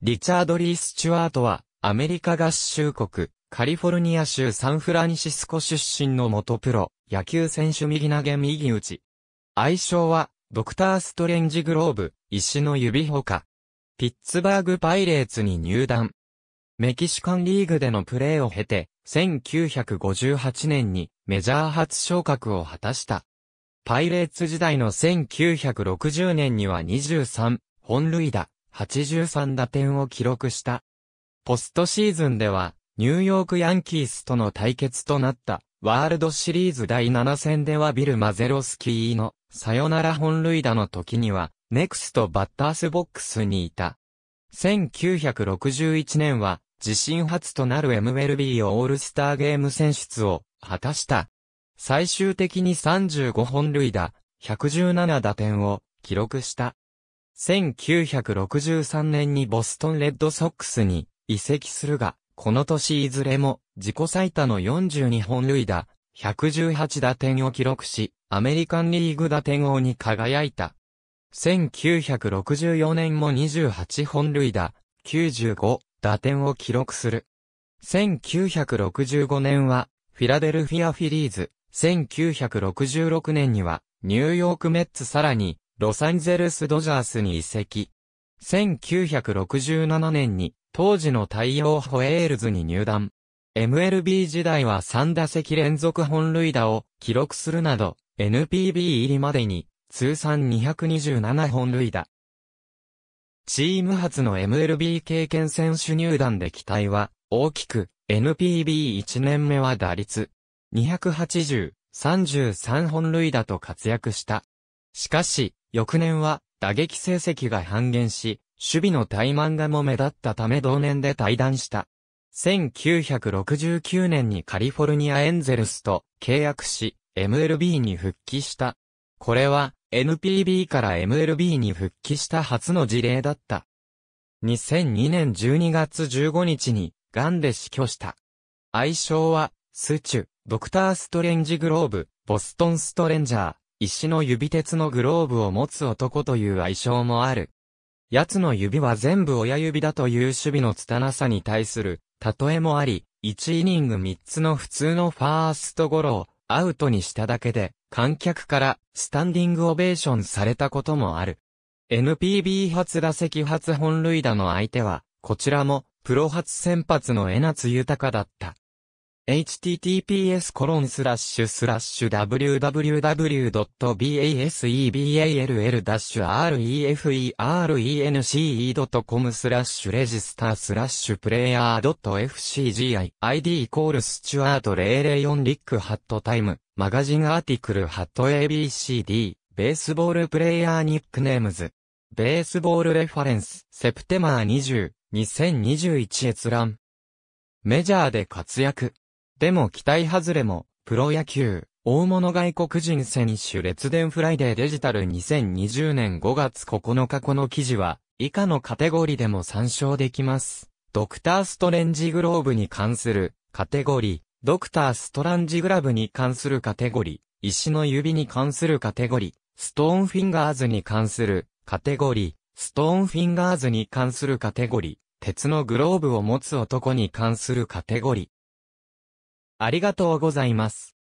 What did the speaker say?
リチャード・リー・スチュワートは、アメリカ合衆国、カリフォルニア州サンフランシスコ出身の元プロ、野球選手右投げ右打ち。愛称は、ドクター・ストレンジ・グローブ、石の指ほか。ピッツバーグ・パイレーツに入団。メキシカンリーグでのプレーを経て、1958年にメジャー初昇格を果たした。パイレーツ時代の1960年には23、本塁打、83打点を記録した。ポストシーズンでは、ニューヨークヤンキースとの対決となった、ワールドシリーズ第7戦ではビル・マゼロスキーのサヨナラ本塁打の時には、ネクストバッタースボックスにいた。1961年は、自身初となる MLB オールスターゲーム選出を果たした。最終的に35本塁打、117打点を記録した。1963年にボストンレッドソックスに移籍するが、この年いずれも自己最多の42本塁打、118打点を記録し、アメリカンリーグ打点王に輝いた。1964年も28本塁打、95打点を記録する。1965年はフィラデルフィアフィリーズ、1966年にはニューヨークメッツさらにロサンゼルスドジャースに移籍。1967年に、当時の太陽ホエールズに入団。MLB 時代は3打席連続本塁打を記録するなど、NPB 入りまでに、通算227本塁打。チーム初の MLB 経験選手入団で期待は、大きく、NPB1 年目は打率、280、33本塁打と活躍した。しかし、翌年は打撃成績が半減し、守備の怠慢がも目立ったため同年で退団した。1969年にカリフォルニアエンゼルスと契約し、MLB に復帰した。これは NPB から MLB に復帰した初の事例だった。2002年12月15日に、癌で死去した。愛称は、スチュ、ドクターストレンジグローブ、ボストンストレンジャー、石の指鉄のグローブを持つ男という愛称もある。奴の指は全部親指だという守備の拙さに対する、例えもあり、1イニング3つの普通のファーストゴロをアウトにしただけで、観客からスタンディングオベーションされたこともある。NPB 初打席初本塁打の相手は、こちらもプロ初先発の江夏豊だった。https://www.baseball-rence.com スラッシュレジスタースラッシュプレイヤー .fcgi id イコールスチュアート004リックハットタイムマガジンアーティクルハット ABCD ベースボールプレイヤーニックネームズベースボールレファレンスセプテマー20 2021閲覧メジャーで活躍でも期待外れも、プロ野球、大物外国人選手列伝フライデーデジタル2020年5月9日この記事は、以下のカテゴリーでも参照できます。ドクターストレンジグローブに関するカテゴリー、ドクターストランジグラブに関するカテゴリー、石の指に関するカテゴリー、ストーンフィンガーズに関するカテゴリー、ストーンフィンガーズに関するカテゴリー、鉄のグローブを持つ男に関するカテゴリー、ありがとうございます。